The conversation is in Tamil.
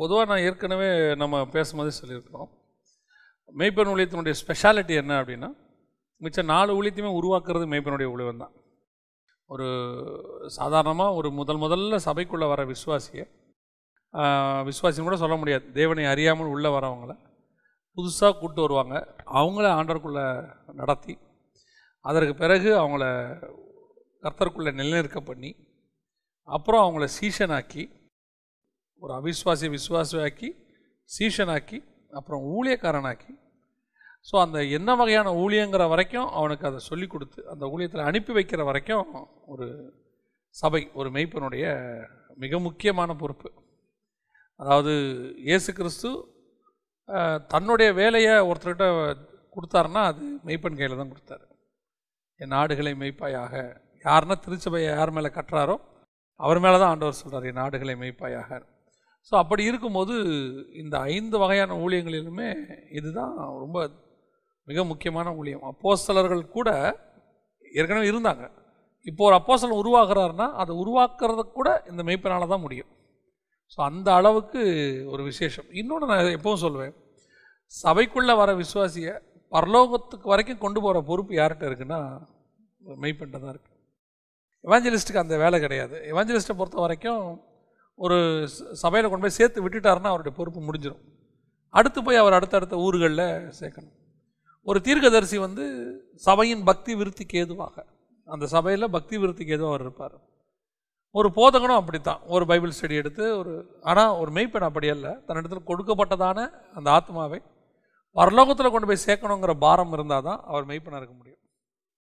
பொதுவாக நான் ஏற்கனவே நம்ம பேசும்போதே சொல்லியிருக்கிறோம் மெய்ப்பெண் ஊழியத்தினுடைய ஸ்பெஷாலிட்டி என்ன அப்படின்னா மிச்சம் நாலு ஊழியத்தையுமே உருவாக்குறது மெய்ப்பெனுடைய ஊழியம் தான் ஒரு சாதாரணமாக ஒரு முதல் முதல்ல சபைக்குள்ளே வர விஸ்வாசியை விஸ்வாசின்னு கூட சொல்ல முடியாது தேவனை அறியாமல் உள்ளே வரவங்கள புதுசாக கூப்பிட்டு வருவாங்க அவங்கள ஆண்டருக்குள்ளே நடத்தி அதற்கு பிறகு அவங்கள கர்த்தருக்குள்ளே நிலைநிற்க பண்ணி அப்புறம் அவங்கள சீசனாக்கி ஒரு அவிஸ்வாசிய விசுவாசியாக்கி சீஷனாக்கி அப்புறம் ஊழியக்காரனாக்கி ஸோ அந்த என்ன வகையான ஊழியங்கிற வரைக்கும் அவனுக்கு அதை சொல்லி கொடுத்து அந்த ஊழியத்தில் அனுப்பி வைக்கிற வரைக்கும் ஒரு சபை ஒரு மெய்ப்பனுடைய மிக முக்கியமான பொறுப்பு அதாவது இயேசு கிறிஸ்து தன்னுடைய வேலையை ஒருத்தர்கிட்ட கொடுத்தாருன்னா அது மெய்ப்பன் கையில் தான் கொடுத்தாரு என் நாடுகளை மெய்ப்பாயாக யாருன்னா திருச்சபையை யார் மேலே கட்டுறாரோ அவர் மேலே தான் ஆண்டவர் சொல்கிறார் என் நாடுகளை மெய்ப்பாயாக ஸோ அப்படி இருக்கும்போது இந்த ஐந்து வகையான ஊழியங்களிலுமே இதுதான் ரொம்ப மிக முக்கியமான ஊழியம் அப்போஸ்தலர்கள் கூட ஏற்கனவே இருந்தாங்க இப்போ ஒரு அப்போஸ்தலன் உருவாகிறாருன்னா அதை உருவாக்குறது கூட இந்த மெய்ப்பினால் தான் முடியும் ஸோ அந்த அளவுக்கு ஒரு விசேஷம் இன்னொன்று நான் எப்பவும் சொல்லுவேன் சபைக்குள்ளே வர விசுவாசியை பரலோகத்துக்கு வரைக்கும் கொண்டு போகிற பொறுப்பு யார்கிட்ட இருக்குன்னா மெய்ப்பன்ட்ட தான் இருக்குது எவாஞ்சலிஸ்ட்டுக்கு அந்த வேலை கிடையாது எவாஞ்சலிஸ்ட்டை பொறுத்த வரைக்கும் ஒரு சபையில் கொண்டு போய் சேர்த்து விட்டுட்டார்னா அவருடைய பொறுப்பு முடிஞ்சிடும் அடுத்து போய் அவர் அடுத்தடுத்த ஊர்களில் சேர்க்கணும் ஒரு தீர்க்கதரிசி வந்து சபையின் பக்தி விருத்திக்கு ஏதுவாக அந்த சபையில் பக்தி விருத்திக்கு ஏதுவாக அவர் இருப்பார் ஒரு போதகனும் அப்படித்தான் ஒரு பைபிள் ஸ்டடி எடுத்து ஒரு ஆனால் ஒரு மெய்ப்பெண் அப்படி அல்ல தன்னிடத்தில் கொடுக்கப்பட்டதான அந்த ஆத்மாவை பரலோகத்தில் கொண்டு போய் சேர்க்கணுங்கிற பாரம் இருந்தால் தான் அவர் மெய்ப்பெனாக இருக்க முடியும்